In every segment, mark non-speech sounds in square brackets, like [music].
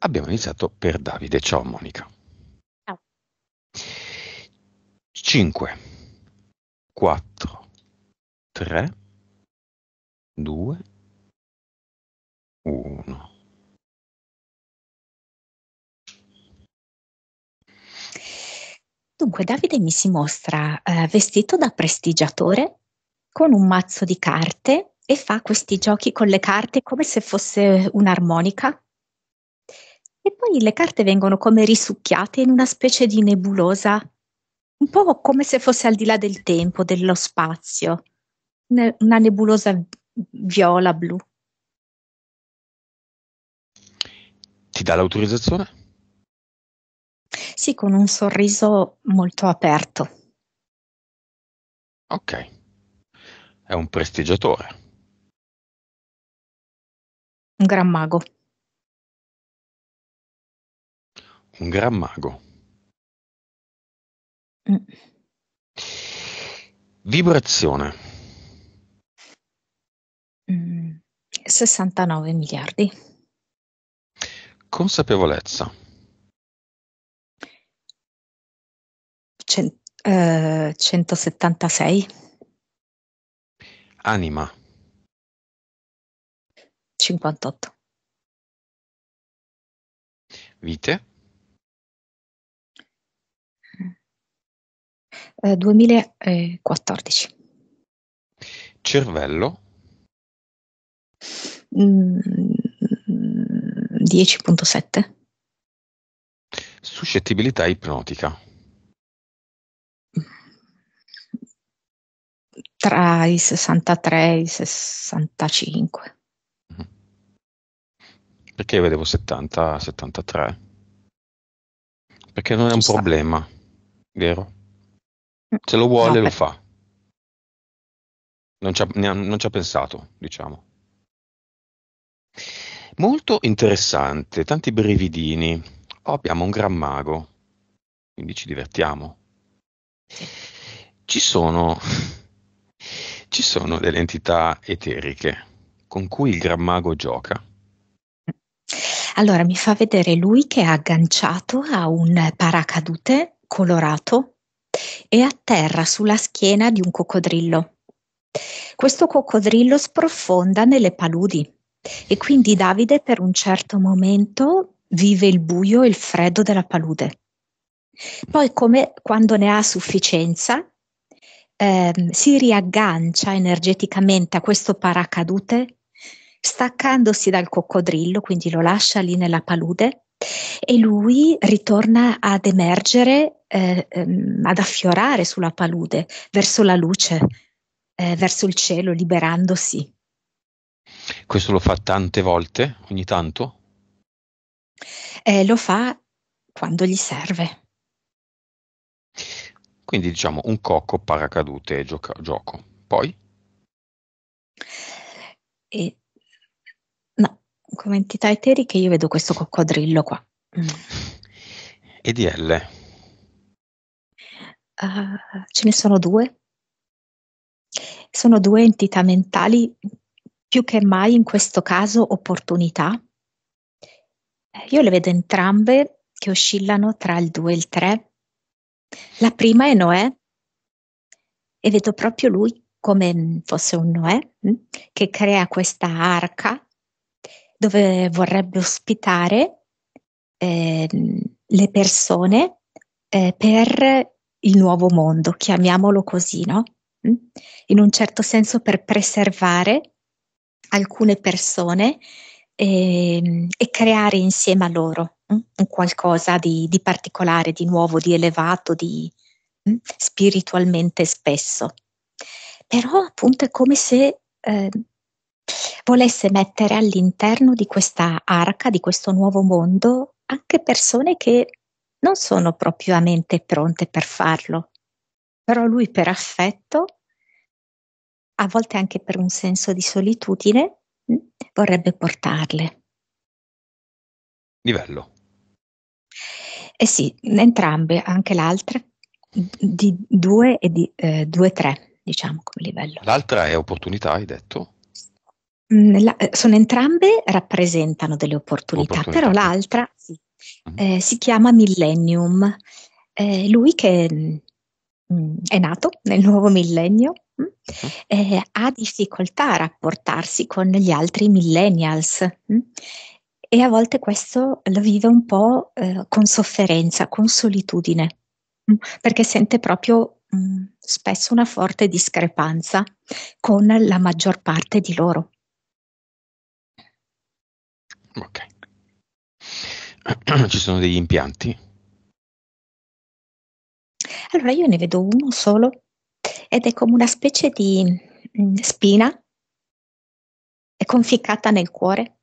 abbiamo iniziato per Davide. Ciao Monica. Ciao. 5, 4, 3, 2, 1. Dunque Davide mi si mostra eh, vestito da prestigiatore con un mazzo di carte e fa questi giochi con le carte come se fosse un'armonica e poi le carte vengono come risucchiate in una specie di nebulosa, un po' come se fosse al di là del tempo, dello spazio, ne- una nebulosa viola-blu. Ti dà l'autorizzazione? Sì, con un sorriso molto aperto. Ok, è un prestigiatore. Un gran mago. un gran mago. Mm. Vibrazione. Mm. 69 miliardi. Consapevolezza. Cent- eh, 176. Anima. 58. Vite. eh, 2014. Cervello? 10.7. Mm, Suscettibilità ipnotica? Tra i 63 e i 65. Mm-hmm. Perché io vedevo 70, 73? Perché non è un problema, vero? Se lo vuole no, lo fa. Non ci, ha, non ci ha pensato, diciamo. Molto interessante, tanti brividini. Oh, abbiamo un gran mago, quindi ci divertiamo. Ci sono, [laughs] ci sono delle entità eteriche con cui il gran mago gioca. Allora mi fa vedere lui che è agganciato a un paracadute colorato e atterra sulla schiena di un coccodrillo. Questo coccodrillo sprofonda nelle paludi e quindi Davide per un certo momento vive il buio e il freddo della palude. Poi come quando ne ha sufficienza ehm, si riaggancia energeticamente a questo paracadute staccandosi dal coccodrillo, quindi lo lascia lì nella palude e lui ritorna ad emergere, eh, ehm, ad affiorare sulla palude, verso la luce, eh, verso il cielo, liberandosi. Questo lo fa tante volte, ogni tanto? Eh, lo fa quando gli serve. Quindi diciamo un cocco paracadute gioca- gioco. Poi? E come entità eteriche io vedo questo coccodrillo qua. Mm. EDL? Uh, ah, ce ne sono due. Sono due entità mentali, più che mai in questo caso opportunità. Eh, io le vedo entrambe che oscillano tra il 2 e il 3. La prima è Noè e vedo proprio lui come mm, fosse un Noè mm, che crea questa arca dove vorrebbe ospitare eh, le persone eh, per il nuovo mondo, chiamiamolo così, no? Mm? In un certo senso per preservare alcune persone e, ehm, e creare insieme a loro mm? un qualcosa di, di, particolare, di nuovo, di elevato, di mm? spiritualmente spesso. Però appunto è come se eh, volesse mettere all'interno di questa arca, di questo nuovo mondo, anche persone che non sono propriamente pronte per farlo, però lui per affetto, a volte anche per un senso di solitudine, mm, vorrebbe portarle. Livello. Eh sì, entrambe, anche l'altra, di 2 e di 2-3, eh, diciamo come livello. L'altra è opportunità, hai detto? Mm, la, eh, sono entrambe rappresentano delle opportunità, opportunità. però l'altra sì, uh-huh. eh, si chiama Millennium. Eh, lui che mh, mm, mm, è nato nel nuovo millennio uh-huh. eh, ha difficoltà a rapportarsi con gli altri millennials mh, e a volte questo lo vive un po' eh, con sofferenza, con solitudine, perché sente proprio spesso una forte discrepanza con la maggior parte di loro. Ok. [clears throat] Ci sono degli impianti? Allora io ne vedo uno solo ed è come una specie di mm, spina è conficcata nel cuore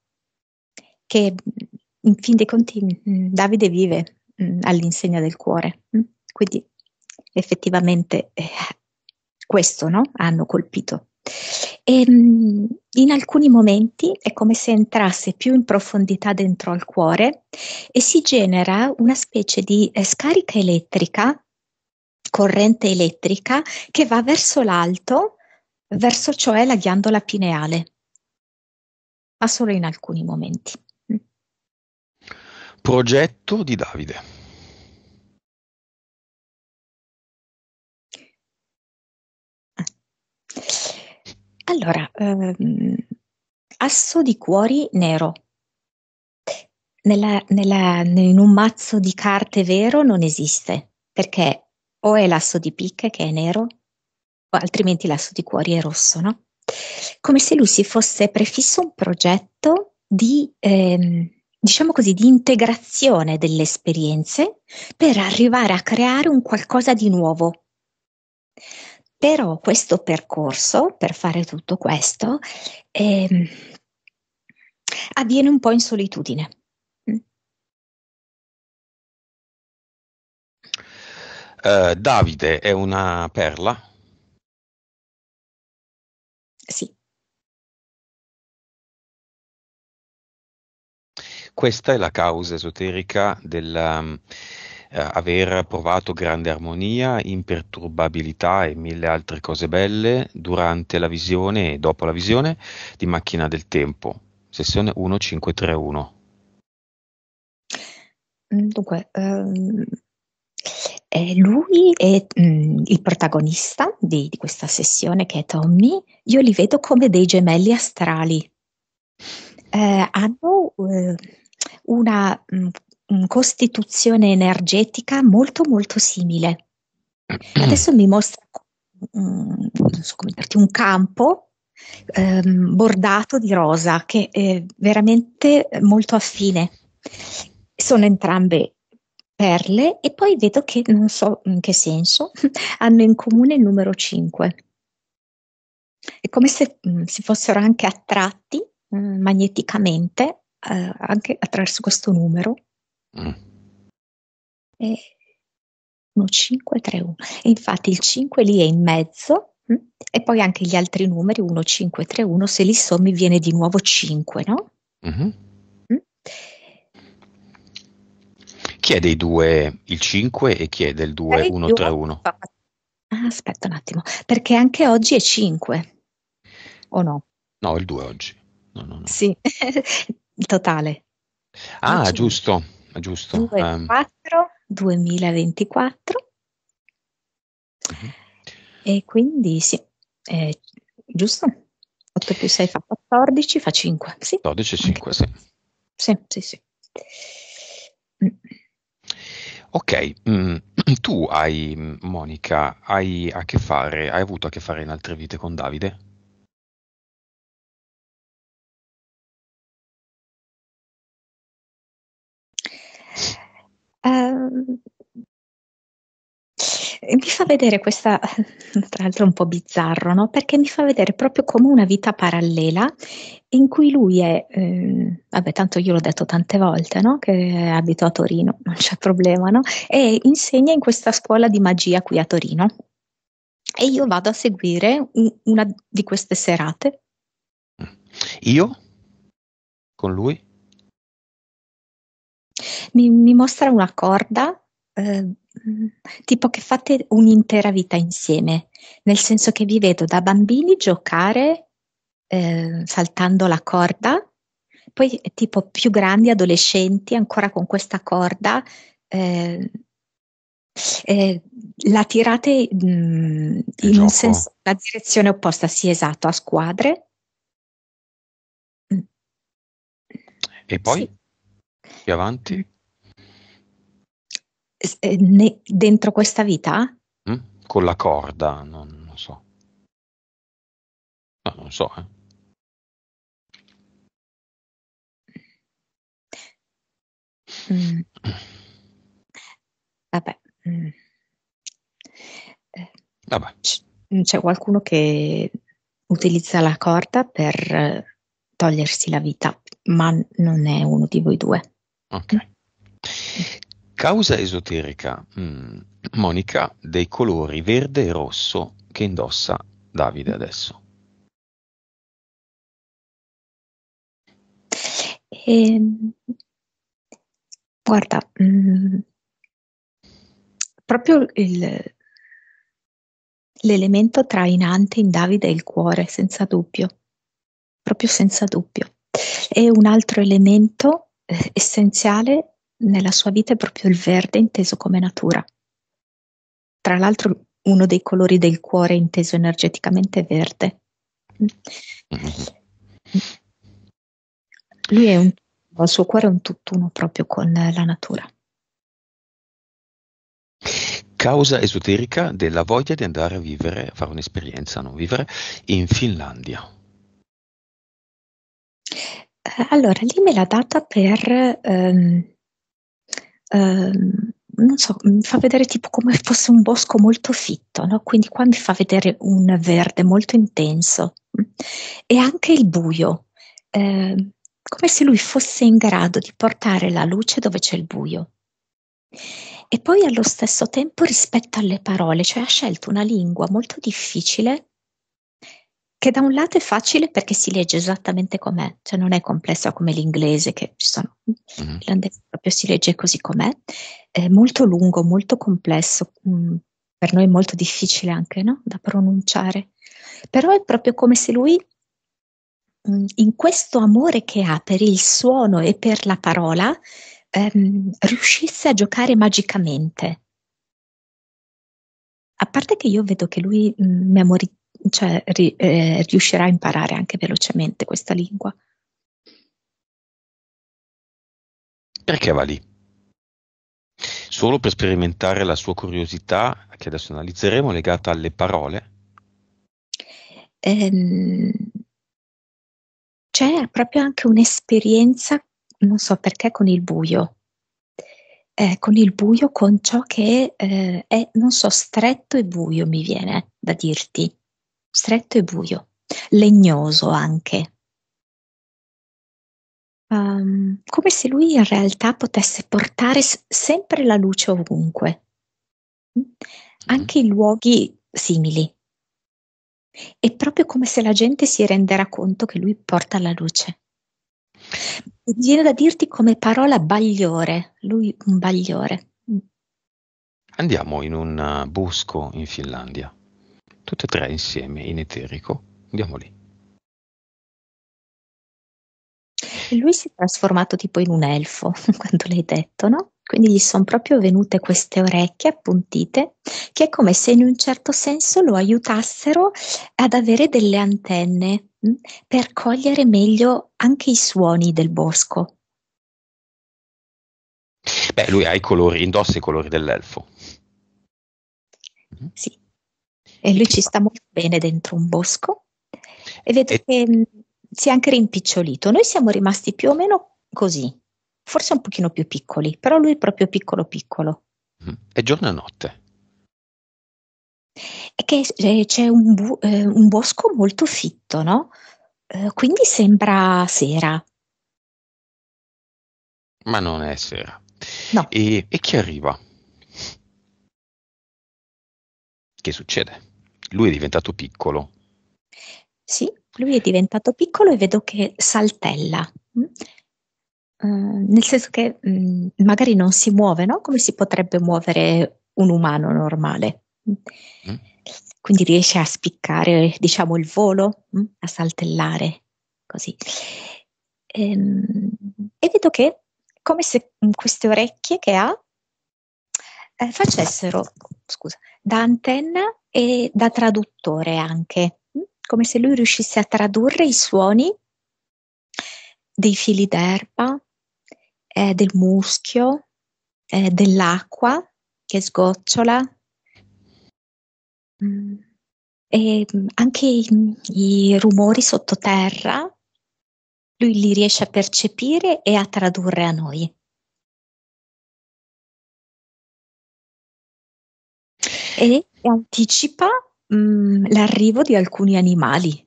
che mm, in fin dei conti mm, Davide vive all'insegna del cuore. Quindi effettivamente eh, questo no? hanno colpito. E ehm, in alcuni momenti è come se entrasse più in profondità dentro al cuore e si genera una specie di eh, scarica elettrica, corrente elettrica, che va verso l'alto, verso cioè la ghiandola pineale, ma solo in alcuni momenti. Mm. Progetto di Davide. Allora, ehm, asso di cuori nero. Nella, nella, in un mazzo di carte vero non esiste, perché o è l'asso di picche che è nero, o altrimenti l'asso di cuori è rosso, no? Come se lui si fosse prefisso un progetto di, ehm, diciamo così, di integrazione delle esperienze per arrivare a creare un qualcosa di nuovo. Però questo percorso, per fare tutto questo, ehm, avviene un po' in solitudine. Uh, Davide è una perla? Sì. Questa è la causa esoterica della eh, aver provato grande armonia, imperturbabilità e mille altre cose belle durante la visione e dopo la visione di Macchina del Tempo, sessione 1531. Mm, dunque, um, lui è um, mm, il protagonista di, di questa sessione che è Tommy. Io li vedo come dei gemelli astrali. Eh, hanno eh, una mh, mm, costituzione energetica molto molto simile. [clears throat] Adesso mi mostra um, mm, so dirti, un campo um, bordato di rosa che è veramente molto affine. Sono entrambe perle e poi vedo che non so in che senso [laughs] hanno in comune il numero 5. È come se um, si fossero anche attratti mm, magneticamente eh, anche attraverso questo numero Mm. E 1, 5, 3, 1. E infatti il 5 lì è in mezzo mh? Mm, e poi anche gli altri numeri 1, 5, 3, 1, se li sommi viene di nuovo 5, no? Mm-hmm. Mm? Chi è dei due il 5 e chi è del 2, 1, 3, 1? aspetta un attimo, perché anche oggi è 5, o no? No, il 2 oggi. No, no, no. Sì, [laughs] totale. Ah, giusto. Ah, giusto. 2, 4, 2024. Uh-huh. E quindi sì, eh, giusto? 8 più 6 fa 14, fa 5. Sì. 14, 5, sì. Sì, sì, sì. Mm. Ok, mm, [clears throat] tu hai, mm, Monica, hai, hai avuto a che fare in altre vite con Davide? mi fa vedere questa, [laughs] tra l'altro un po' bizzarro, no? perché mi fa vedere proprio come una vita parallela in cui lui è, eh, vabbè tanto io l'ho detto tante volte, no? che abito a Torino, [laughs] non c'è problema, no? e insegna in questa scuola di magia qui a Torino. E io vado a seguire una di queste serate. Io? Con lui? mi, mi mostra una corda eh, tipo che fate un'intera vita insieme, nel senso che vi vedo da bambini giocare eh, saltando la corda, poi tipo più grandi, adolescenti, ancora con questa corda. Eh, eh, la tirate mh, mm, in un senso, la direzione opposta, sì, esatto, a squadre. Mm. E poi? Sì. Più avanti? Eh, ne, dentro questa vita? Mm? Con la corda, non, non so. No, non so, eh. Mm. Vabbè. Mm. Vabbè. C- c'è qualcuno che utilizza la corda per togliersi la vita, ma non è uno di voi due. Ok. Mm. Causa esoterica mm, Monica dei colori verde e rosso che indossa Davide adesso. E, ehm, guarda, mm, proprio il, l'elemento trainante in Davide è il cuore, senza dubbio, proprio senza dubbio. E un altro elemento eh, essenziale nella sua vita è proprio il verde inteso come natura. Tra l'altro uno dei colori del cuore inteso energeticamente è verde. Mm-hmm. Lui è un, il suo cuore è un tutt'uno proprio con la natura. Causa esoterica della voglia di andare a vivere, fare un'esperienza, non vivere, in Finlandia. Eh, allora, lì me l'ha data per ehm, Ehm, non so, mi fa vedere tipo come fosse un bosco molto fitto, no? quindi qua mi fa vedere un verde molto intenso mm, e anche il buio, eh, come se lui fosse in grado di portare la luce dove c'è il buio. E poi allo stesso tempo rispetto alle parole, cioè ha scelto una lingua molto difficile che da un lato è facile perché si legge esattamente com'è, cioè non è complessa come l'inglese che ci sono, mm-hmm. l'irlandese proprio si legge così com'è, è molto lungo, molto complesso, mh, mm, per noi molto difficile anche no? da pronunciare, però è proprio come se lui mh, mm, in questo amore che ha per il suono e per la parola ehm, riuscisse a giocare magicamente. A parte che io vedo che lui memorizza mm, cioè, ri, eh, riuscirà a imparare anche velocemente questa lingua. Perché va lì? Solo per sperimentare la sua curiosità, che adesso analizzeremo, legata alle parole? Ehm, c'è proprio anche un'esperienza, non so perché, con il buio. Eh, con il buio, con ciò che eh, è, non so, stretto e buio mi viene da dirti, stretto e buio, legnoso anche. Um, come se lui in realtà potesse portare s- sempre la luce ovunque, mm-hmm. anche in luoghi simili. È proprio come se la gente si renderà conto che lui porta la luce. Viene da dirti come parola bagliore, lui un bagliore. Mm. Andiamo in un eh, bosco in Finlandia tutte e tre insieme in eterico. Andiamo lì. Lui si è trasformato tipo in un elfo [laughs] quando l'hai detto, no? Quindi gli sono proprio venute queste orecchie appuntite, che è come se in un certo senso lo aiutassero ad avere delle antenne mm, per cogliere meglio anche i suoni del bosco. Beh, lui ha i colori, indossa i colori dell'elfo. Sì, e lui ci sta molto bene dentro un bosco e vedo e... che mh, mm, si è anche rimpicciolito. Noi siamo rimasti più o meno così, forse un pochino più piccoli, però lui è proprio piccolo piccolo. Mm. È giorno e notte. È che eh, c'è un, bu- eh, un bosco molto fitto, no? Eh, quindi sembra sera. Ma non è sera. No. E, e chi arriva? Che succede? lui è diventato piccolo. Sì, lui è diventato piccolo e vedo che saltella. Uh, nel senso che mh, mm, magari non si muove, no? Come si potrebbe muovere un umano normale. Mm. mm. Quindi riesce a spiccare, diciamo, il volo, mh? a saltellare, così. Ehm, e vedo che come se queste orecchie che ha eh, facessero scusa, da antenna e da traduttore anche, mm? come se lui riuscisse a tradurre i suoni dei fili d'erba, eh, del muschio, eh, dell'acqua che sgocciola. Mm. E mm, anche i, i rumori sottoterra, lui li riesce a percepire e a tradurre a noi. e anticipa mh, mm, l'arrivo di alcuni animali.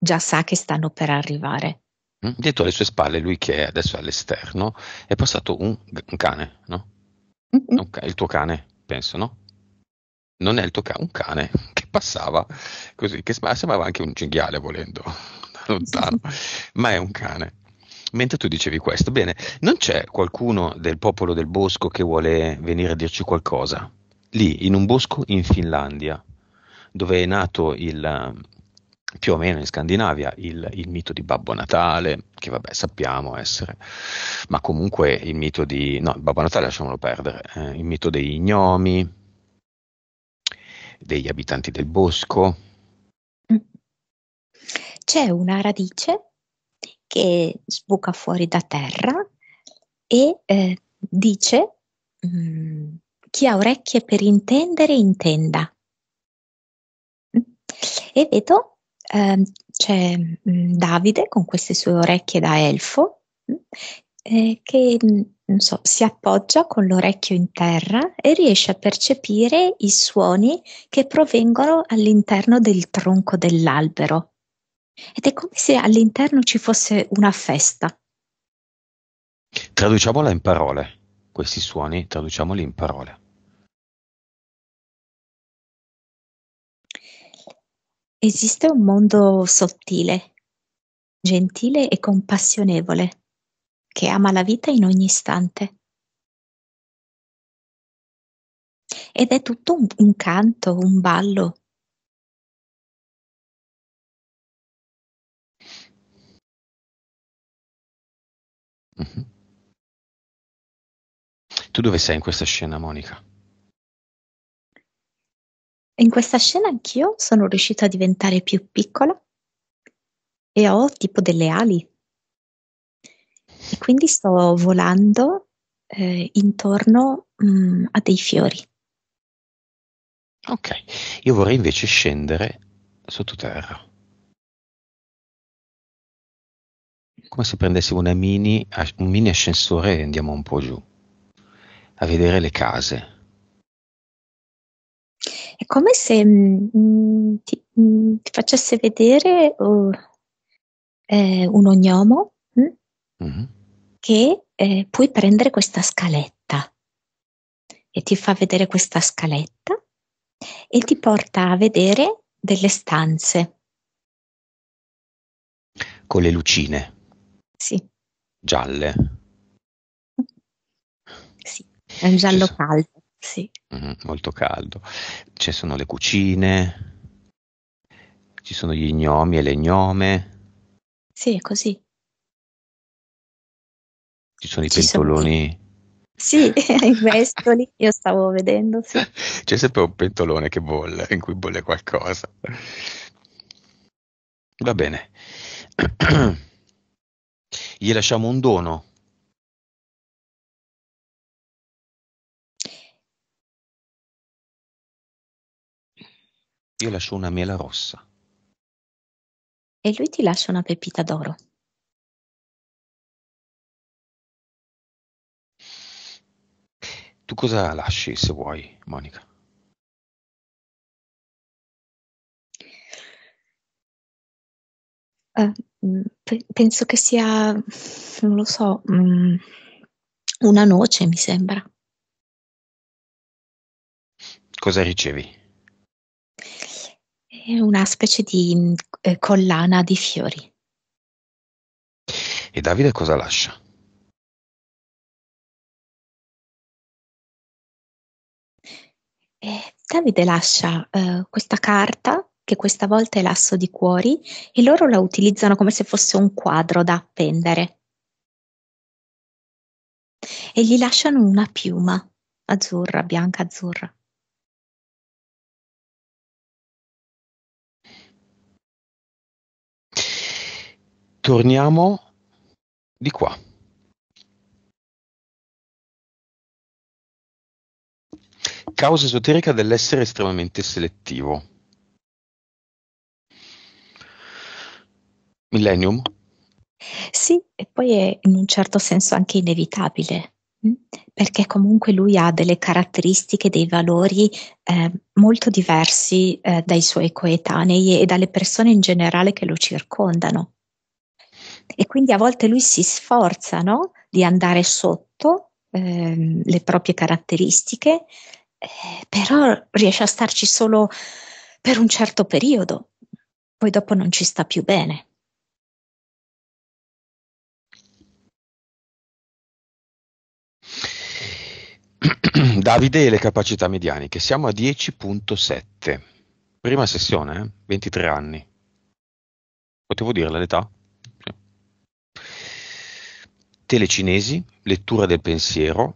Già sa che stanno per arrivare. Mm, dietro le sue spalle, lui che è adesso all'esterno, è passato un, un cane, no? Mm-hmm. Un ca- il tuo cane, penso, no? Non è il tuo cane, un cane [laughs] che passava così, che sembrava anche un cinghiale volendo [laughs] da lontano, [laughs] ma è un cane. Mentre tu dicevi questo, bene, non c'è qualcuno del popolo del bosco che vuole venire a dirci qualcosa? lì in un bosco in Finlandia, dove è nato il, più o meno in Scandinavia il, il, mito di Babbo Natale, che vabbè sappiamo essere, ma comunque il mito di, no, Babbo Natale lasciamolo perdere, eh, il mito dei gnomi, degli abitanti del bosco. C'è una radice che sbuca fuori da terra e eh, dice... Mm, chi ha orecchie per intendere intenda. E vedo eh, c'è mm, Davide con queste sue orecchie da elfo mm, eh, che mm, non so, si appoggia con l'orecchio in terra e riesce a percepire i suoni che provengono all'interno del tronco dell'albero. Ed è come se all'interno ci fosse una festa. Traduciamola in parole. Questi suoni traduciamoli in parole. Esiste un mondo sottile, gentile e compassionevole, che ama la vita in ogni istante. Ed è tutto un, un canto, un ballo. Mm-hmm. Tu dove sei in questa scena, Monica? In questa scena anch'io sono riuscita a diventare più piccola e ho tipo delle ali. E quindi sto volando eh, intorno mh, mm, a dei fiori. Ok, io vorrei invece scendere sottoterra. Come se prendessimo mini, un mini ascensore e andiamo un po' giù a vedere le case. È come se mh, mm, mm, ti, mh, mm, ti, facesse vedere uh, eh, un ognomo mh, mm-hmm. che eh, puoi prendere questa scaletta e ti fa vedere questa scaletta e ti porta a vedere delle stanze. Con le lucine. Sì. Gialle. È un giallo sono... caldo, sì. Mm, molto caldo. Ci sono le cucine, ci sono gli gnomi e le gnome. Sì, è così. Ci sono i ci pentoloni. Sono... Sì, [laughs] i vestoli, io stavo vedendo. Sì. [laughs] C'è sempre un pentolone che bolle, in cui bolle qualcosa. Va bene. [clears throat] Gli lasciamo un dono. Io lascio una mela rossa. E lui ti lascia una pepita d'oro. Tu cosa lasci se vuoi, Monica? Uh, pe- penso che sia, non lo so, um, una noce, mi sembra. Cosa ricevi? una specie di mm, eh, collana di fiori. E Davide cosa lascia? E eh, Davide lascia eh, questa carta che questa volta è l'asso di cuori e loro la utilizzano come se fosse un quadro da appendere. E gli lasciano una piuma azzurra, bianca azzurra. torniamo di qua. Causa esoterica dell'essere estremamente selettivo. Millennium? Sì, e poi è in un certo senso anche inevitabile, mm? perché comunque lui ha delle caratteristiche, dei valori eh, molto diversi eh, dai suoi coetanei e dalle persone in generale che lo circondano. E quindi a volte lui si sforza no? di andare sotto ehm, le proprie caratteristiche, eh, però riesce a starci solo per un certo periodo, poi dopo non ci sta più bene. [clears throat] Davide e le capacità medianiche, siamo a 10.7, prima sessione, eh? 23 anni. Potevo dirla l'età? telecinesi, lettura del pensiero,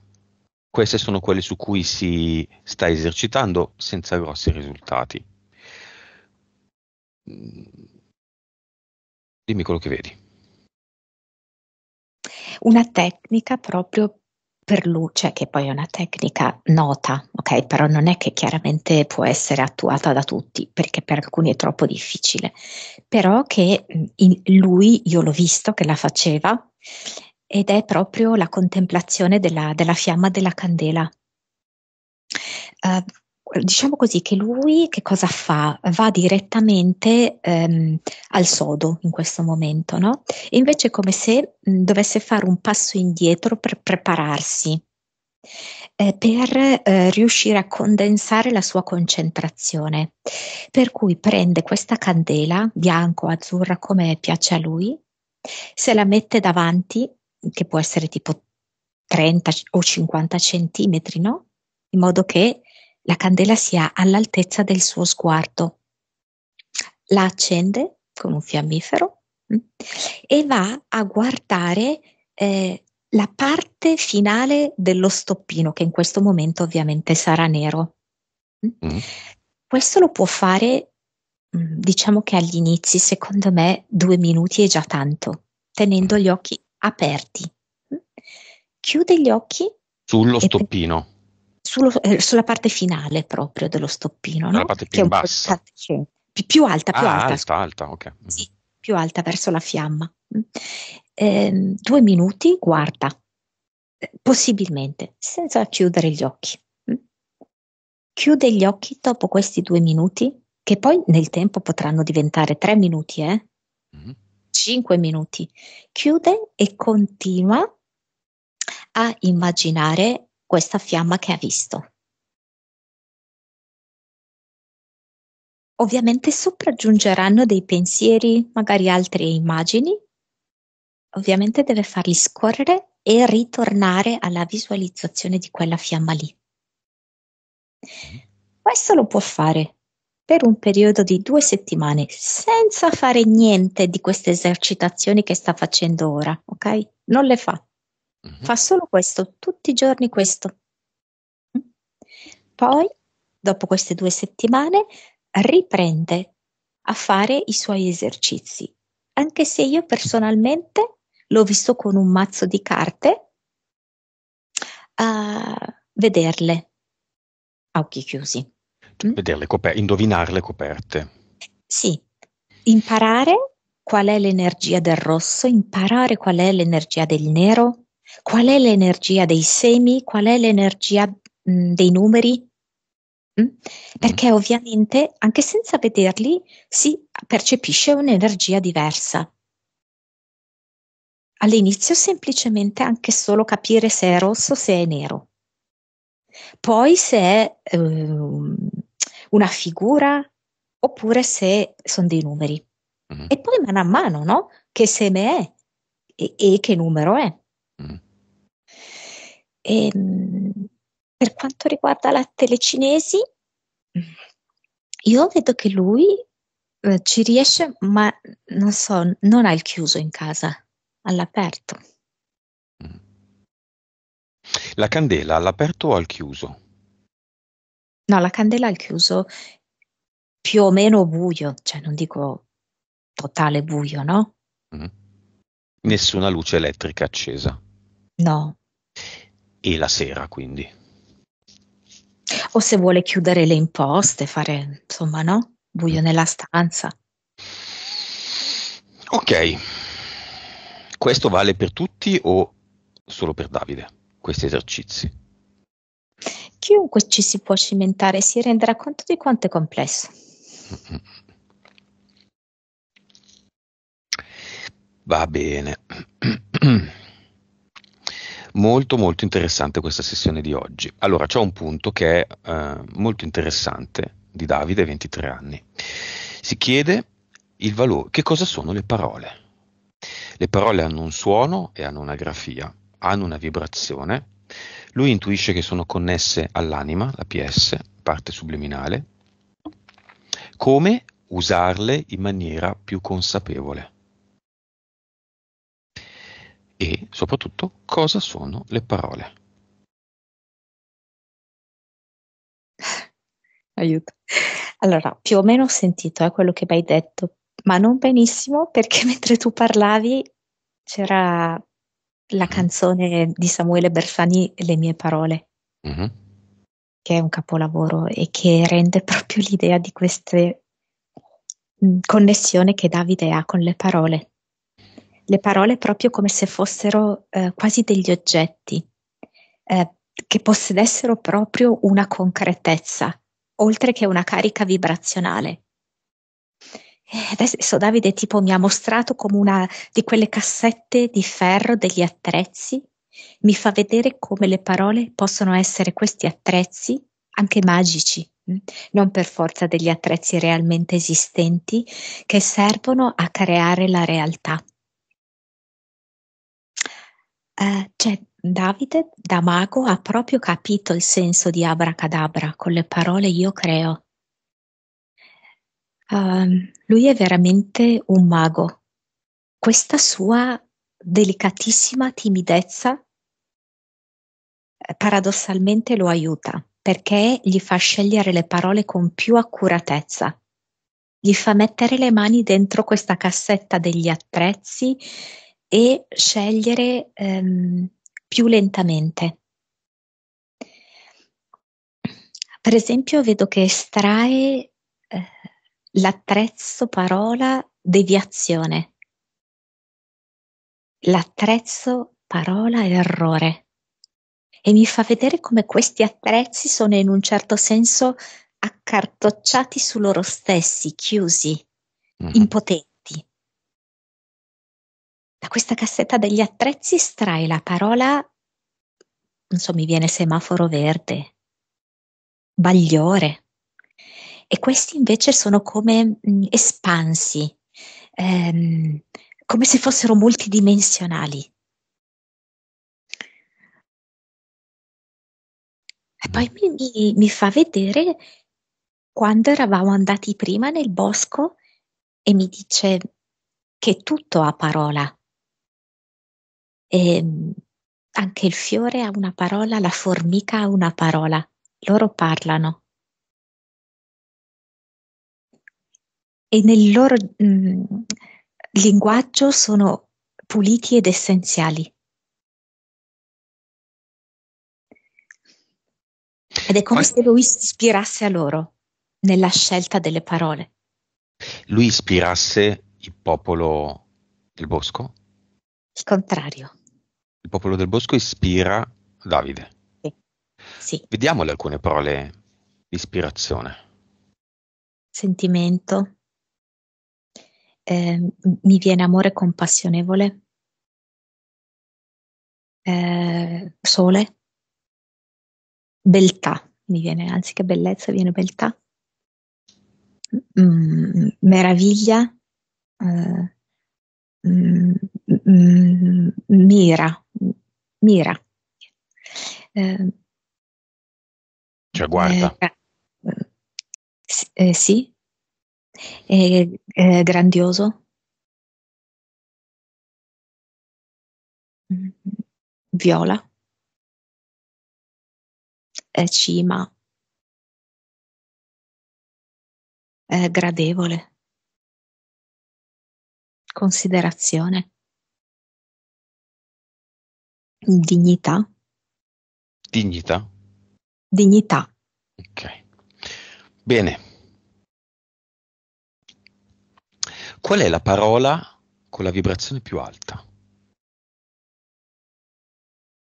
queste sono quelle su cui si sta esercitando senza grossi risultati. Mm. Dimmi quello che vedi. Una tecnica proprio per luce, che poi è una tecnica nota, ok? Però non è che chiaramente può essere attuata da tutti, perché per alcuni è troppo difficile. Però che mm, lui, io l'ho visto che la faceva ed è proprio la contemplazione della, della fiamma della candela. Uh, diciamo così che lui che cosa fa? Va direttamente ehm, al sodo in questo momento, no? E invece è come se mh, mm, dovesse fare un passo indietro per prepararsi, eh, per eh, riuscire a condensare la sua concentrazione. Per cui prende questa candela, bianco, azzurra, come piace a lui, se la mette davanti che può essere tipo 30 o 50 centimetri, no? In modo che la candela sia all'altezza del suo sguardo. La accende con un fiammifero mm, e va a guardare eh, la parte finale dello stoppino, che in questo momento ovviamente sarà nero. Mh. Mm. mm. Questo lo può fare, mm, diciamo che agli inizi, secondo me, due minuti è già tanto, tenendo gli occhi aperti. Chiude gli occhi. Sullo stoppino. Sullo, eh, sulla parte finale proprio dello stoppino. No? La parte più bassa. Po più, più, alta, più ah, alta. alta, alta okay. Sì, più alta verso la fiamma. Eh, due minuti, guarda, possibilmente, senza chiudere gli occhi. Chiude gli occhi dopo questi due minuti, che poi nel tempo potranno diventare tre minuti, eh? Mm-hmm. 5 minuti. Chiude e continua a immaginare questa fiamma che ha visto. Ovviamente sopraggiungeranno dei pensieri, magari altre immagini. Ovviamente deve farli scorrere e ritornare alla visualizzazione di quella fiamma lì. Mm-hmm. Questo lo può fare per un periodo di due settimane senza fare niente di queste esercitazioni che sta facendo ora, ok? Non le fa. Uh-huh. Fa solo questo, tutti i giorni questo. Poi, dopo queste due settimane, riprende a fare i suoi esercizi, anche se io personalmente l'ho visto con un mazzo di carte a vederle a occhi chiusi. Mm. vedere le coperte, indovinare le coperte. Sì, imparare qual è l'energia del rosso, imparare qual è l'energia del nero, qual è l'energia dei semi, qual è l'energia mh, mm, dei numeri. Mh? Mm? Perché mm. ovviamente anche senza vederli si percepisce un'energia diversa. All'inizio semplicemente anche solo capire se è rosso, se è nero. Poi se è eh, una figura oppure se sono dei numeri. Mm. E poi mano a mano, no? Che seme è e, e che numero è. Mm. Mm-hmm. E, ehm, per quanto riguarda la telecinesi, io vedo che lui eh, ci riesce, ma non so, non al chiuso in casa, all'aperto. Mm-hmm. La candela all'aperto o al chiuso? No, la candela al chiuso, più o meno buio, cioè non dico totale buio, no? Mm. Nessuna luce elettrica accesa. No. E la sera, quindi. O se vuole chiudere le imposte, fare, insomma, no? Buio mm. nella stanza. Ok. Questo vale per tutti o solo per Davide, questi esercizi? Chiunque ci si può cimentare si renderà conto di quanto è complesso. [laughs] Va bene. [clears throat] Molto molto interessante questa sessione di oggi. Allora, c'è un punto che è eh, molto interessante di Davide, 23 anni. Si chiede il valore, che cosa sono le parole? Le parole hanno un suono e hanno una grafia, hanno una vibrazione lui intuisce che sono connesse all'anima, la PS, parte subliminale, come usarle in maniera più consapevole. E soprattutto cosa sono le parole. [laughs] Aiuto. Allora, più o meno ho sentito eh, quello che mi hai detto, ma non benissimo perché [laughs] mentre tu parlavi c'era la canzone di Samuele Bersani, Le mie parole, mm-hmm. che è un capolavoro e che rende proprio l'idea di questa mm, connessione che Davide ha con le parole. Le parole proprio come se fossero eh, quasi degli oggetti, eh, che possedessero proprio una concretezza, oltre che una carica vibrazionale. Eh, adesso Davide tipo mi ha mostrato come una di quelle cassette di ferro degli attrezzi, mi fa vedere come le parole possono essere questi attrezzi anche magici, mm? non per forza degli attrezzi realmente esistenti che servono a creare la realtà. Eh, cioè, Davide da mago ha proprio capito il senso di abracadabra, con le parole io creo. Uh, lui è veramente un mago. Questa sua delicatissima timidezza eh, paradossalmente lo aiuta perché gli fa scegliere le parole con più accuratezza. Gli fa mettere le mani dentro questa cassetta degli attrezzi e scegliere um, più lentamente. Per esempio, vedo che estrae l'attrezzo parola deviazione, l'attrezzo parola errore. E mi fa vedere come questi attrezzi sono in un certo senso accartocciati su loro stessi, chiusi, mm. impotenti. Da questa cassetta degli attrezzi estrae la parola, non so, mi viene semaforo verde, bagliore, e questi invece sono come mh, mm, espansi, ehm, come se fossero multidimensionali. E poi mi, mi, fa vedere quando eravamo andati prima nel bosco e mi dice che tutto ha parola. E ehm, anche il fiore ha una parola, la formica ha una parola, loro parlano. e nel loro mh, mm, linguaggio sono puliti ed essenziali. Ed è come Ma... se lui ispirasse a loro nella scelta delle parole. Lui ispirasse il popolo del bosco? Il contrario. Il popolo del bosco ispira Davide. Sì. Vediamole alcune parole di ispirazione. Sentimento, eh, mi viene amore compassionevole, eh, sole, beltà, mi viene anziché bellezza, viene beltà, mm, meraviglia, eh, mm, mm, mira, mira. cioè guarda. Eh, mm, eh, sì, e eh, grandioso, mm, viola, eh, cima, È gradevole, considerazione, dignità. Dignità. Dignità. Ok. Bene. Qual è la parola con la vibrazione più alta?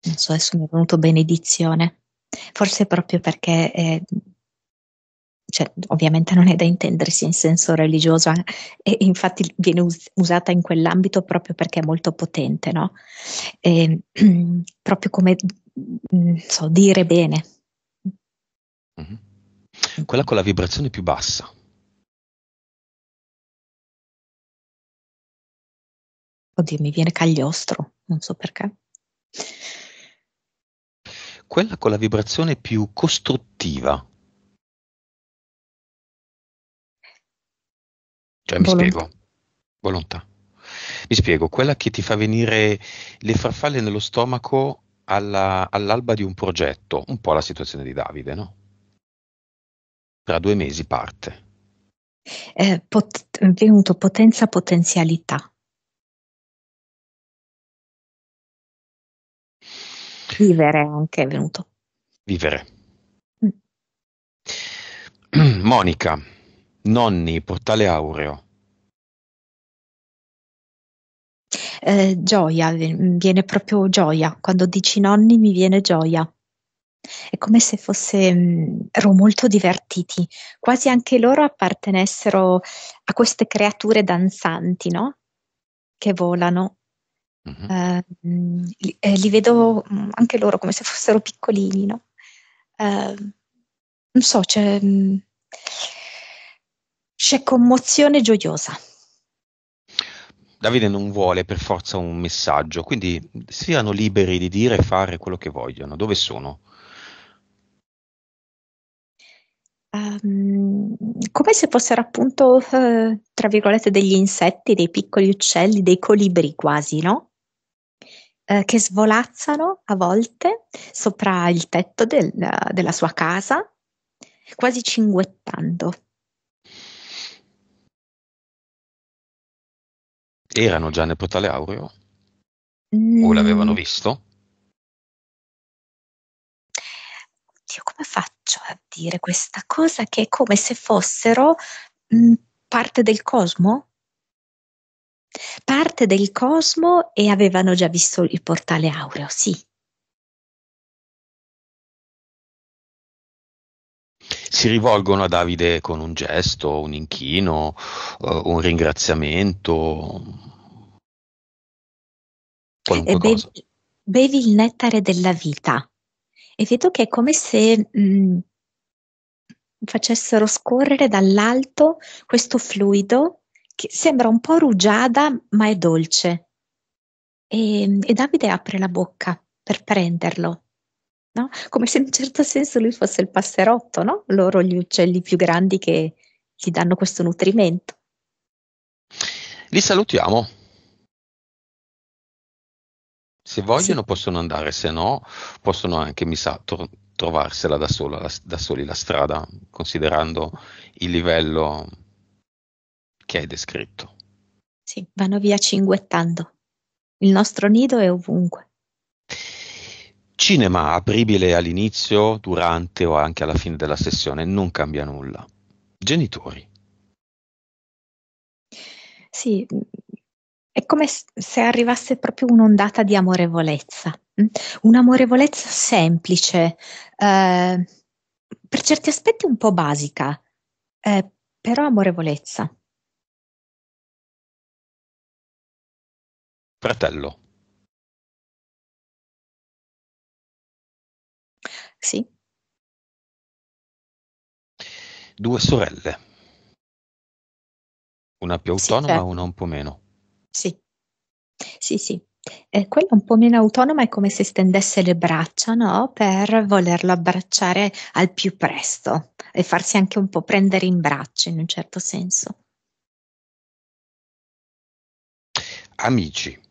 Non so, adesso mi è venuto benedizione. Forse proprio perché, eh, cioè, ovviamente non è da intendersi in senso religioso, eh, e infatti viene us- usata in quell'ambito proprio perché è molto potente, no? E, ehm, [clears throat] proprio come, mm, so, dire bene. Mm-hmm. Quella con la vibrazione più bassa. Oddio, mi viene cagliostro, non so perché. Quella con la vibrazione più costruttiva. Cioè, mi Volontà. spiego. Volontà. Mi spiego, quella che ti fa venire le farfalle nello stomaco alla, all'alba di un progetto, un po' la situazione di Davide, no? Tra due mesi parte. Eh, pot- venuto potenza potenzialità. Vivere anche è venuto. Vivere. Mm. [clears throat] Monica, nonni, portale aureo. Eh, gioia, viene proprio gioia. Quando dici nonni mi viene gioia. È come se fossero mm, molto divertiti, quasi anche loro appartenessero a queste creature danzanti, no? Che volano Mh-mh. Ehm, li, ehm, li vedo, mm, anche loro come se fossero piccolini, no, ehm, non so, c'è mm, c'è commozione gioiosa. Davide non vuole per forza un messaggio, quindi siano liberi di dire e fare quello che vogliono. Dove sono? Uhm, come se fossero appunto, uhm, tra virgolette, degli insetti, dei piccoli uccelli, dei colibri quasi, no? eh, che svolazzano a volte sopra il tetto del, della sua casa, quasi cinguettando. Erano già nel portale aureo? Mm. O l'avevano visto? Oddio, come faccio a dire questa cosa che è come se fossero mh, mm, parte del cosmo? parte del cosmo e avevano già visto il portale aureo, sì. si rivolgono a Davide con un gesto, un inchino, uh, un ringraziamento. E bevi, bevi, il nettare della vita e vedo che è come se mh, mm, facessero scorrere dall'alto questo fluido che sembra un po' rugiada ma è dolce. E, ehm, e Davide apre la bocca per prenderlo, no? come se in un certo senso lui fosse il passerotto, no? loro gli uccelli più grandi che gli danno questo nutrimento. Li salutiamo. Se vogliono sì. possono andare, se no possono anche, mi sa, tor- trovarsela da, sola, da soli la strada, considerando il livello che hai descritto. Sì, vanno via cinguettando. Il nostro nido è ovunque. Cinema apribile all'inizio, durante o anche alla fine della sessione, non cambia nulla. Genitori. Sì, è come se arrivasse proprio un'ondata di amorevolezza, mm? un'amorevolezza semplice, eh, per certi aspetti un po' basica, eh, però amorevolezza. fratello Sì. Due sorelle. Una più Sì, autonoma, certo. una un po' meno. Sì. Sì, sì. Ehm, quella un po' meno autonoma è come se stendesse le braccia, no, per volerlo abbracciare al più presto e farsi anche un po' prendere in braccio in un certo senso. Amici.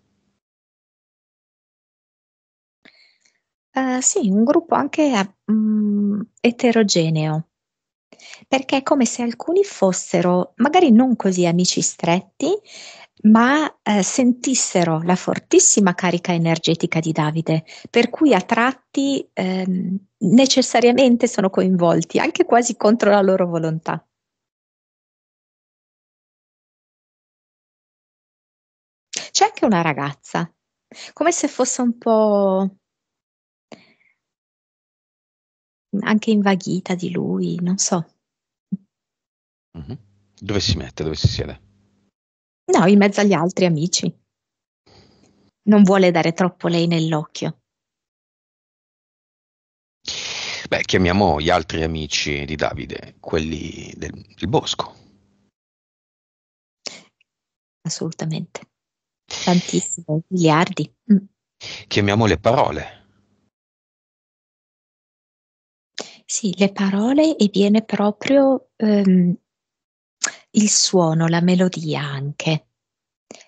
Eh, sì, un gruppo anche a eh, mm, eterogeneo. Perché è come se alcuni fossero magari non così amici stretti, ma, ehm, sentissero la fortissima carica energetica di Davide, per cui a tratti, ehm, necessariamente sono coinvolti, anche quasi contro la loro volontà. C'è anche una ragazza, come se fosse un po' anche invaghita di lui, non so. Mm-hmm. Dove si mette? Dove si siede? No, in mezzo agli altri amici. Non vuole dare troppo lei nell'occhio. Beh, chiamiamo gli altri amici di Davide, quelli del, del bosco. Assolutamente. Tantissimi, miliardi. Mm. Chiamiamo le parole Sì, le parole e viene proprio, ehm, il suono, la melodia anche.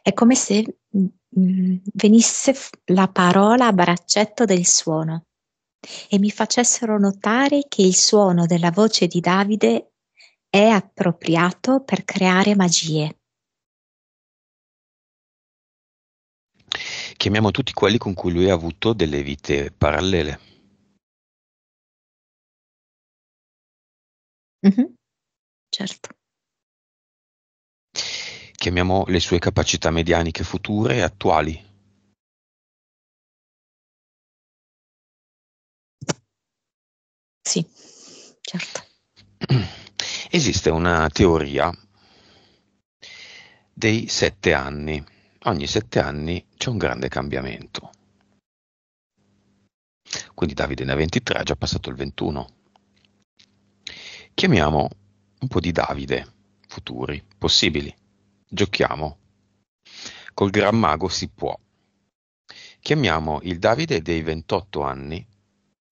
È come se, mhmm, venisse la parola a braccetto del suono e mi facessero notare che il suono della voce di Davide è appropriato per creare magie. Chiamiamo tutti quelli con cui lui ha avuto delle vite parallele. Mh-mh. Certo. Chiamiamo le sue capacità medianiche future e attuali. Sì, certo. [clears throat] Esiste una teoria dei sette anni. Ogni sette anni c'è un grande cambiamento. Quindi Davide ne ha 23, ha già passato il 21. Chiamiamo un po' di Davide, futuri, possibili. Giochiamo. Col Gran Mago si può. Chiamiamo il Davide dei 28 anni,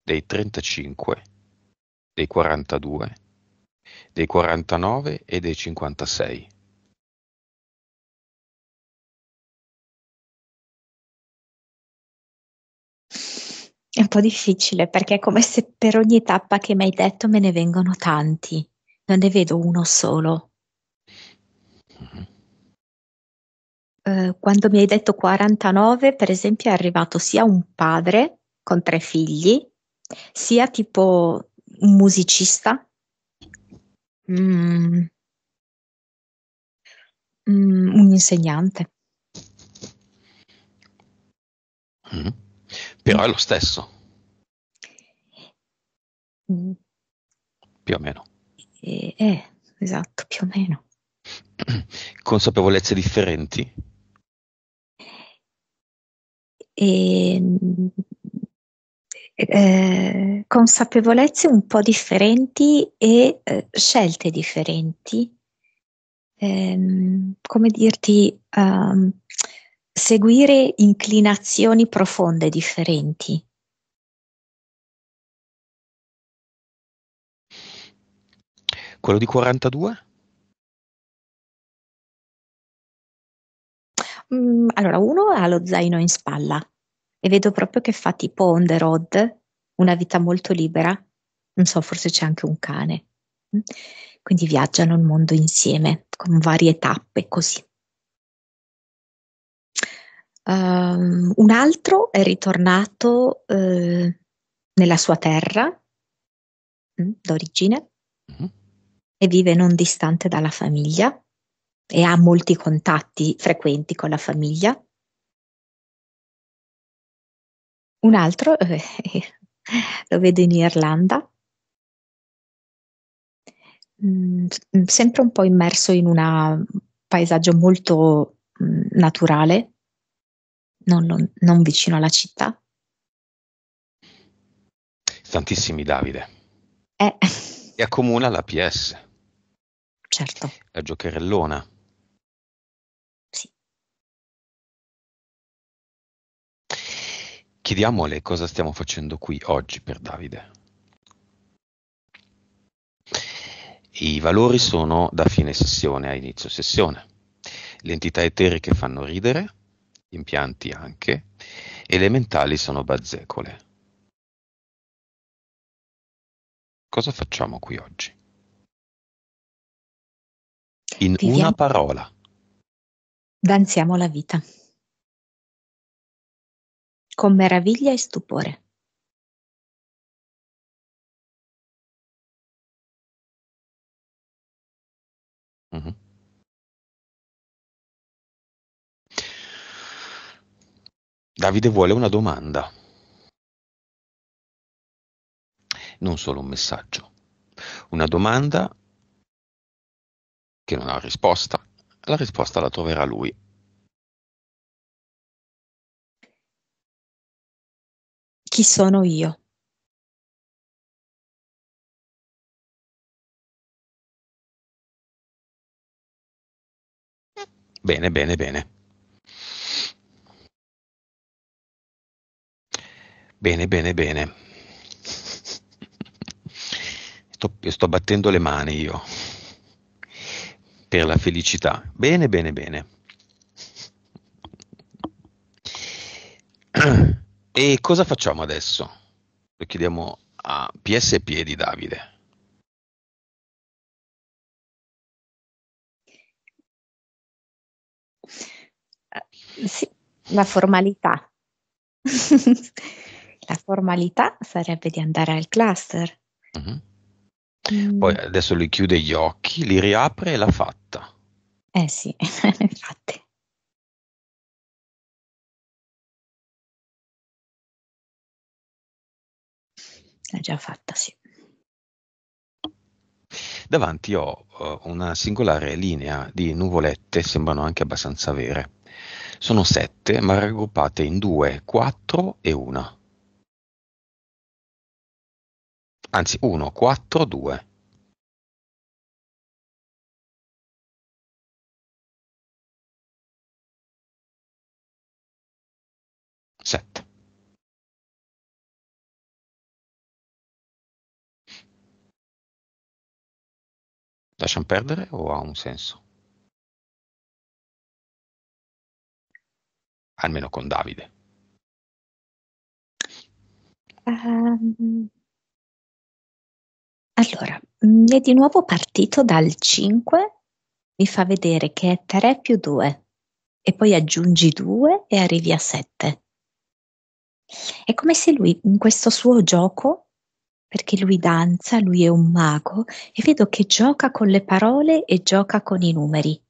dei 35, dei 42, dei 49 e dei 56. un po' difficile perché è come se per ogni tappa che mi hai detto me ne vengono tanti, non ne vedo uno solo. Mm. Eh, quando mi hai detto 49, per esempio, è arrivato sia un padre con tre figli, sia tipo un musicista. Mm, mm un insegnante. Mm. Però è lo stesso. Mm. Più o meno. E, eh, esatto, più o meno. [clears throat] Consapevolezze differenti? E, ehm, eh, consapevolezze un po' differenti e eh, scelte differenti. Eh, come dirti, ehm, seguire inclinazioni profonde differenti. quello di 42? Mm, allora, uno ha lo zaino in spalla e vedo proprio che fa tipo on the road, una vita molto libera. Non so, forse c'è anche un cane. Mm. Quindi viaggiano il mondo insieme con varie tappe, così. Uhm, un altro è ritornato, uhm, nella sua terra, mh, mm, d'origine Mh-mh e vive non distante dalla famiglia e ha molti contatti frequenti con la famiglia. Un altro eh, [laughs] lo vedo in Irlanda, mm, mm, sempre un po' immerso in un mm, paesaggio molto mm, naturale, non, non, non vicino alla città. Tantissimi Davide. Eh. E accomuna la PS certo. La giocherellona. Sì. Chiediamole cosa stiamo facendo qui oggi per Davide. I valori sono da fine sessione a inizio sessione. Le entità eteriche fanno ridere, gli impianti anche, e le mentali sono bazzecole. Cosa facciamo qui oggi? In Viviamo. una parola. Danziamo la vita. Con meraviglia e stupore. Mm-hmm. Davide vuole una domanda, non solo un messaggio. Una domanda che non ha risposta, la risposta la troverà lui. Chi sono io? Bene, bene, bene. Bene, bene, bene. Sto, sto battendo le mani io per la felicità. Bene, bene, bene. E cosa facciamo adesso? Lo chiediamo a PSP di Davide. Eh, sì, la formalità. [laughs] la formalità sarebbe di andare al cluster. Uh-huh. Mm. Poi adesso lui chiude gli occhi, li riapre e l'ha fatta. Eh sì, [laughs] infatti. L'ha già fatta, sì. Davanti ho uh, una singolare linea di nuvolette, sembrano anche abbastanza vere. Sono sette, ma raggruppate in due, quattro e una. anzi 1, 4, 2. Sette. Lasciamo perdere o ha un senso? Almeno con Davide. Um allora, mhmm, è di nuovo partito dal 5, mi fa vedere che è 3 più 2 e poi aggiungi 2 e arrivi a 7. È come se lui in questo suo gioco, perché lui danza, lui è un mago e vedo che gioca con le parole e gioca con i numeri.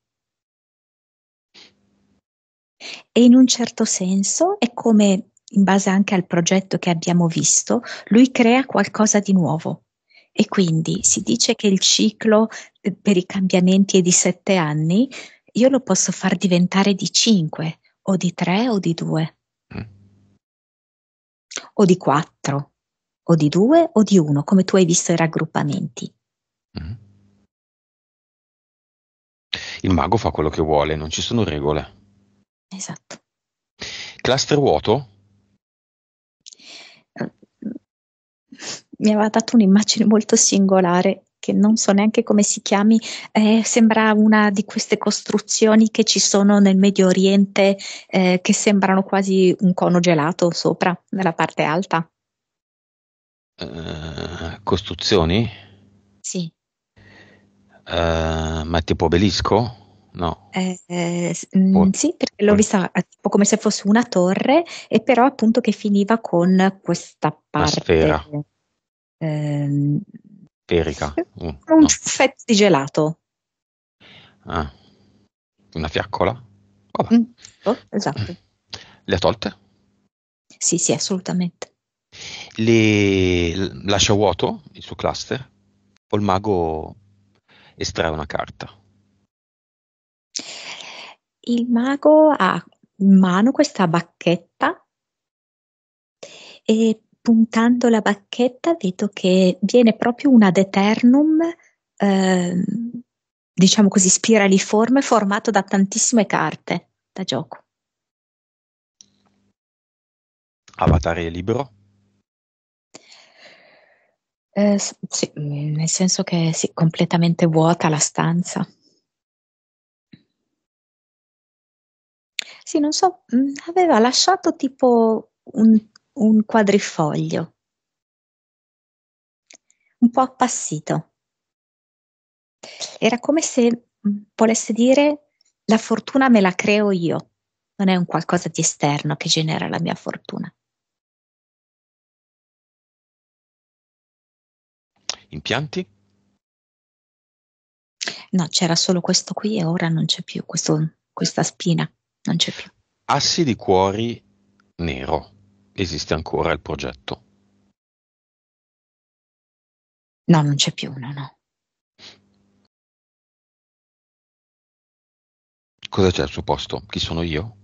E in un certo senso è come, in base anche al progetto che abbiamo visto, lui crea qualcosa di nuovo. E quindi si dice che il ciclo eh, per i cambiamenti è di sette anni, io lo posso far diventare di cinque, o di tre, o di due, mm. o di quattro, o di due, o di uno, come tu hai visto i raggruppamenti. Mm. Il mago fa quello che vuole, non ci sono regole. Esatto. Cluster vuoto mi aveva dato un'immagine molto singolare che non so neanche come si chiami, eh, sembra una di queste costruzioni che ci sono nel Medio Oriente eh, che sembrano quasi un cono gelato sopra, nella parte alta. Uh, costruzioni? Sì. Uh, ma tipo obelisco? No. Eh, eh, sì, perché l'ho vista eh, tipo come se fosse una torre, e però appunto che finiva con questa parte. Una sfera ehm, Perica. Uh, un no. fett di gelato. Ah, una fiaccola? Mm, oh, esatto. [clears throat] Le ha tolte? Sì, sì, assolutamente. Le lascia vuoto il suo cluster o il mago estrae una carta? Il mago ha in mano questa bacchetta e spuntando la bacchetta vedo che viene proprio un ad eternum, eh, diciamo così, spiraliforme, formato da tantissime carte da gioco. Avatar è libero? Eh, sì, nel senso che sì, completamente vuota la stanza. Sì, non so, mm, aveva lasciato tipo un, un quadrifoglio, un po' appassito. Era come se volesse dire la fortuna me la creo io, non è un qualcosa di esterno che genera la mia fortuna. Impianti? No, c'era solo questo qui e ora non c'è più questo, questa spina, non c'è più. Assi di cuori nero. Esiste ancora il progetto? No, non c'è più, uno, no. Cosa c'è al suo posto? Chi sono io?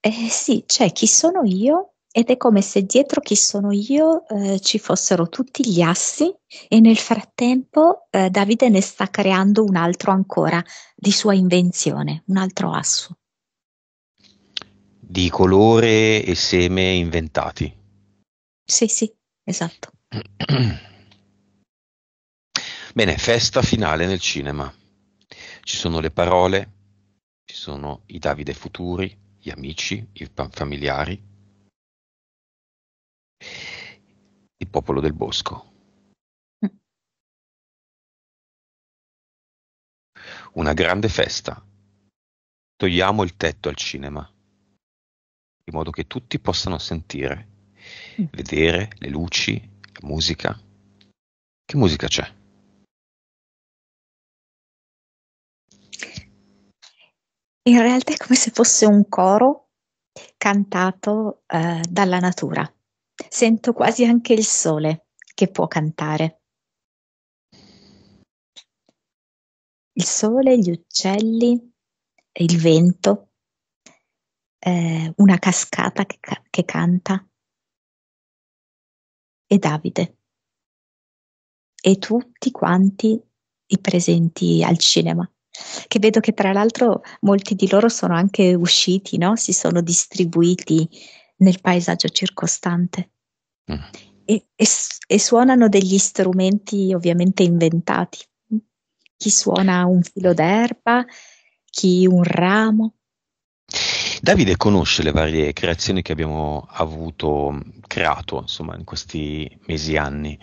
Eh, sì, c'è chi sono io ed è come se dietro chi sono io eh, ci fossero tutti gli assi e nel frattempo eh, Davide ne sta creando un altro ancora di sua invenzione, un altro asso di colore e seme inventati. Sì, sì, esatto. [clears throat] Bene, festa finale nel cinema. Ci sono le parole, ci sono i Davide futuri, gli amici, i familiari, il popolo del bosco. Mm. Una grande festa. Togliamo il tetto al cinema in modo che tutti possano sentire, mm. vedere le luci, la musica. Che musica c'è? In realtà è come se fosse un coro cantato eh, dalla natura. Sento quasi anche il sole che può cantare. Il sole, gli uccelli, il vento eh, una cascata che, che canta. E Davide. E tutti quanti i presenti al cinema che vedo che tra l'altro molti di loro sono anche usciti, no? si sono distribuiti nel paesaggio circostante mm. e, e, e, suonano degli strumenti ovviamente inventati. Chi suona un filo d'erba, chi un ramo. Davide conosce le varie creazioni che abbiamo avuto, creato insomma, in questi mesi e anni,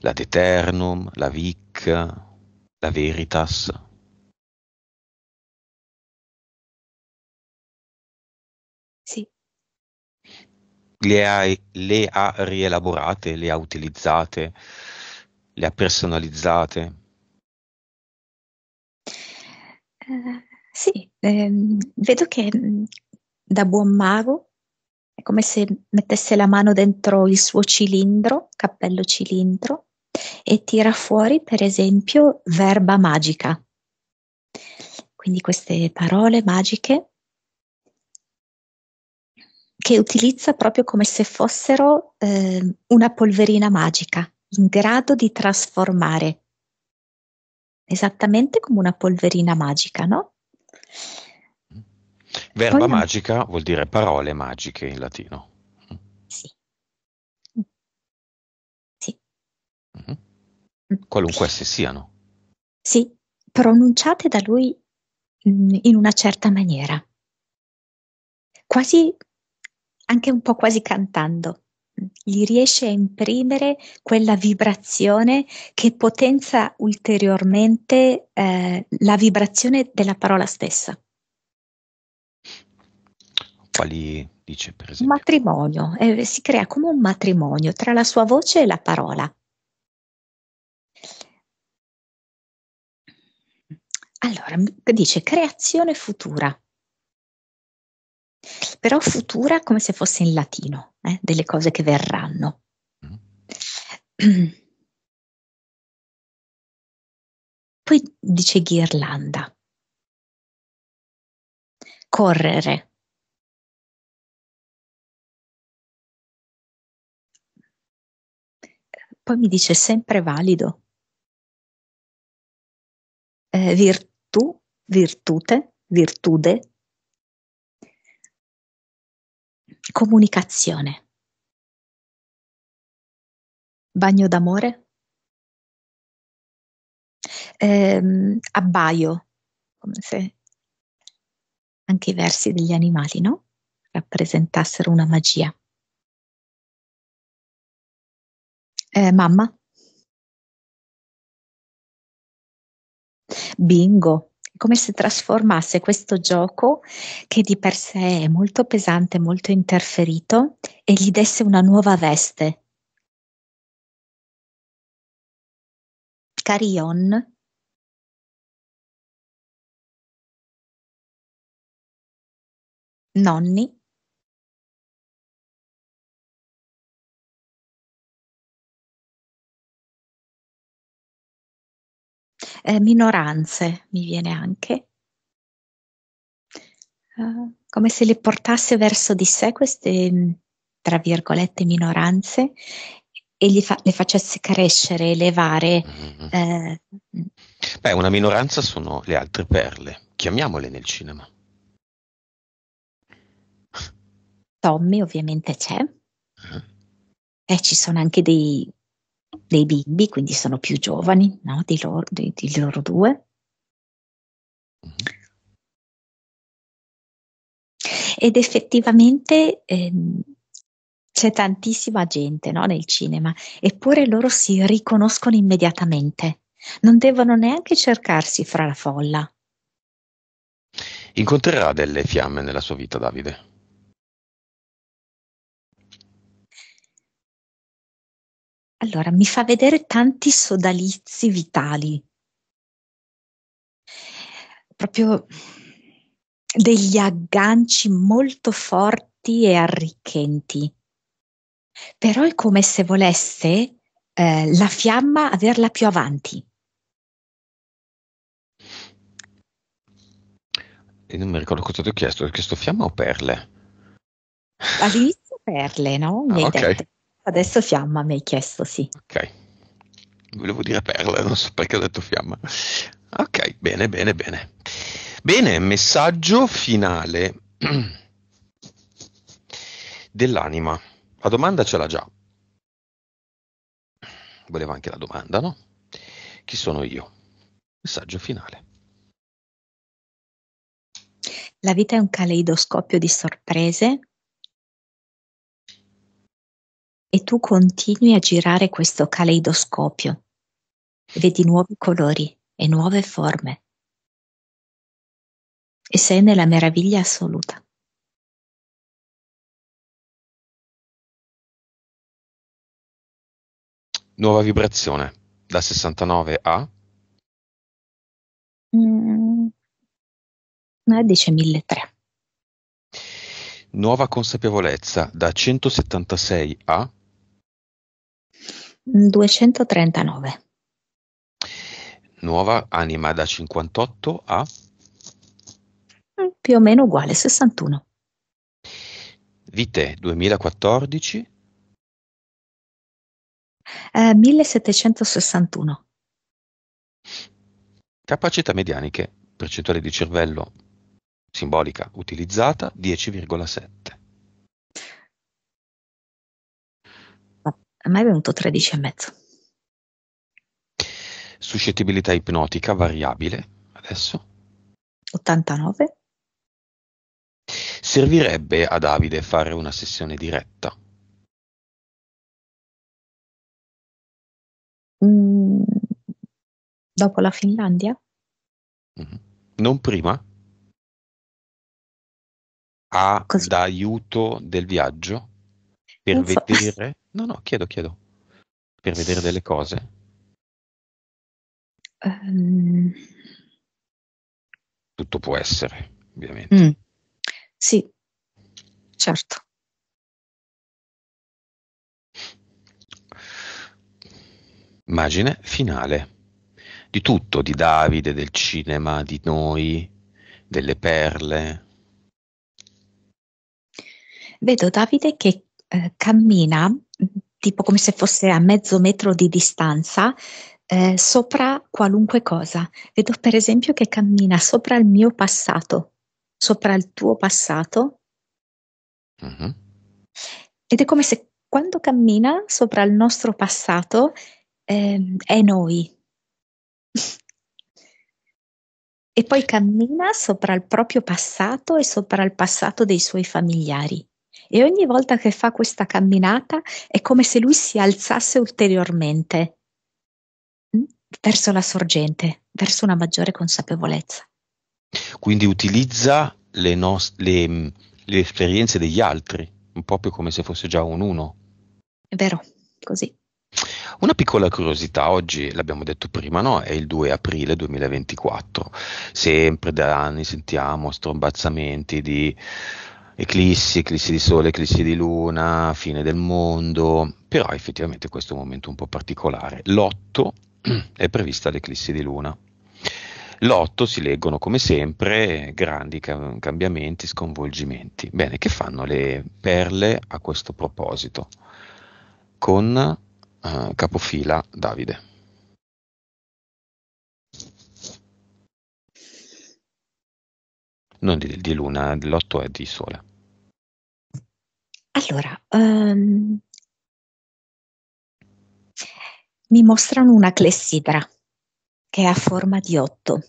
la Deternum, la Vic, la Veritas. Sì. Le ha, le ha rielaborate, le ha utilizzate, le ha personalizzate? Uh, sì, ehm, vedo che mm, da buon mago è come se mettesse la mano dentro il suo cilindro, cappello cilindro, e tira fuori, per esempio, verba magica. Quindi queste parole magiche che utilizza proprio come se fossero eh, una polverina magica, in grado di trasformare, esattamente come una polverina magica, no? Verba Poi, magica vuol dire parole magiche in latino. Sì. sì. Mm-hmm. Qualunque esse siano. Sì, pronunciate da lui in una certa maniera, quasi anche un po' quasi cantando. Gli riesce a imprimere quella vibrazione che potenza ulteriormente eh, la vibrazione della parola stessa quali dice per esempio? Matrimonio, eh, si crea come un matrimonio tra la sua voce e la parola. Allora, dice creazione futura, però futura come se fosse in latino, eh, delle cose che verranno. Mm. Poi dice ghirlanda, correre, Poi mi dice sempre valido. Eh, virtù, virtute, virtude. Comunicazione. Bagno d'amore. Eh, abbaio, come se anche i versi degli animali, no? Rappresentassero una magia. Eh, mamma. Bingo, come se trasformasse questo gioco, che di per sé è molto pesante, molto interferito, e gli desse una nuova veste. Carion. Nonni. eh, minoranze, mi viene anche, uh, come se le portasse verso di sé queste, mm, tra virgolette, minoranze e fa, le facesse crescere, elevare. Mm-hmm. Eh. Mm. Beh, una minoranza sono le altre perle, chiamiamole nel cinema. Tommy ovviamente c'è. Mm-hmm. Eh. E eh, ci sono anche dei dei bimbi, quindi sono più giovani no? di, loro, di, di loro due. Mm-hmm. Ed effettivamente ehm, c'è tantissima gente no, nel cinema, eppure loro si riconoscono immediatamente, non devono neanche cercarsi fra la folla. Incontrerà delle fiamme nella sua vita, Davide? Allora, mi fa vedere tanti sodalizi vitali, proprio degli agganci molto forti e arricchenti. Però è come se volesse eh, la fiamma averla più avanti. E non mi ricordo cosa ti ho chiesto, ho chiesto fiamma o perle? All'inizio perle, no? Mi ah, ok. Detto. Adesso fiamma, mi hai chiesto, sì. Ok. Volevo dire perla, non so perché ho detto fiamma. Ok, bene, bene, bene. Bene, messaggio finale [clears throat] dell'anima. La domanda ce l'ha già. Voleva anche la domanda, no? Chi sono io? Messaggio finale. La vita è un caleidoscopio di sorprese e tu continui a girare questo caleidoscopio. Vedi nuovi colori e nuove forme. E sei nella meraviglia assoluta. Nuova vibrazione da 69 a Mm, dice 1003. Nuova consapevolezza da 176 a 239. Nuova anima da 58 a? Più o meno uguale, 61. Vite 2014? Eh, 1761. Capacità medianiche, percentuale di cervello simbolica utilizzata 10,7. mai me è venuto 13,5. Suscettibilità ipnotica variabile adesso? 89. Servirebbe a Davide fare una sessione diretta? Mm, dopo la Finlandia? Mhm. Non prima? A, Così. da aiuto del viaggio? Per Info. vedere? No, no, chiedo, chiedo. Per vedere delle cose. Um... Tutto può essere, ovviamente. Mm. Sì, certo. Immagine finale di tutto, di Davide, del cinema, di noi, delle perle. Vedo Davide che eh, cammina tipo come se fosse a mezzo metro di distanza, eh, sopra qualunque cosa. Vedo per esempio che cammina sopra il mio passato, sopra il tuo passato. Uh-huh. Ed è come se quando cammina sopra il nostro passato eh, è noi. [laughs] e poi cammina sopra il proprio passato e sopra il passato dei suoi familiari e ogni volta che fa questa camminata è come se lui si alzasse ulteriormente mm, verso la sorgente, verso una maggiore consapevolezza. Quindi utilizza le, nost- le, mm, le esperienze degli altri, un po' più come se fosse già un uno. È vero, così. Una piccola curiosità, oggi l'abbiamo detto prima, no? è il 2 aprile 2024, sempre da anni sentiamo strombazzamenti di eclissi, eclissi di sole, eclissi di luna, fine del mondo, però effettivamente questo è un momento un po' particolare. L'otto [clears throat] è prevista l'eclissi di luna. L'otto si leggono come sempre grandi cam- cambiamenti, sconvolgimenti. Bene, che fanno le perle a questo proposito? Con eh, capofila Davide. non di, di luna, l'otto è di sole. Allora, um, mi mostrano una clessidra che è a forma di otto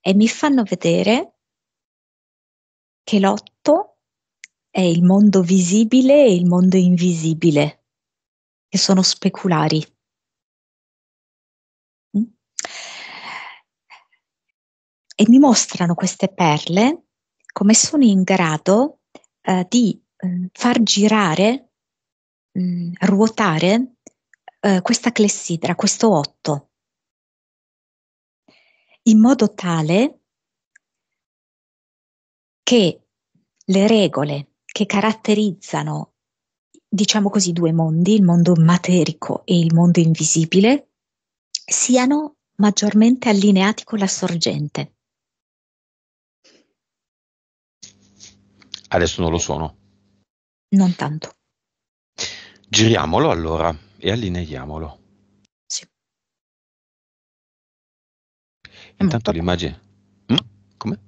e mi fanno vedere che l'otto è il mondo visibile e il mondo invisibile, che sono speculari. e mi mostrano queste perle come sono in grado eh, di mh, mm, far girare, mh, mm, ruotare eh, questa clessidra, questo otto, in modo tale che le regole che caratterizzano, diciamo così, due mondi, il mondo materico e il mondo invisibile, siano maggiormente allineati con la sorgente. Adesso non lo sono. Non tanto. Giriamolo allora e allineiamolo. Sì. Intanto l'immagine. Mm? Come?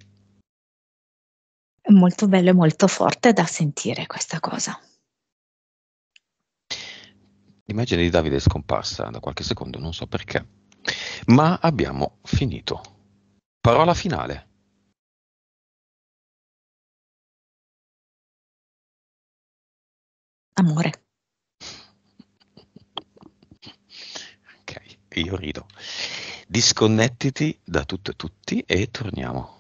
È molto bello e molto forte da sentire questa cosa. L'immagine di Davide è scomparsa da qualche secondo, non so perché. Ma abbiamo finito. Parola finale. Amore. Ok, io rido. Disconnettiti da tutto e tutti e torniamo.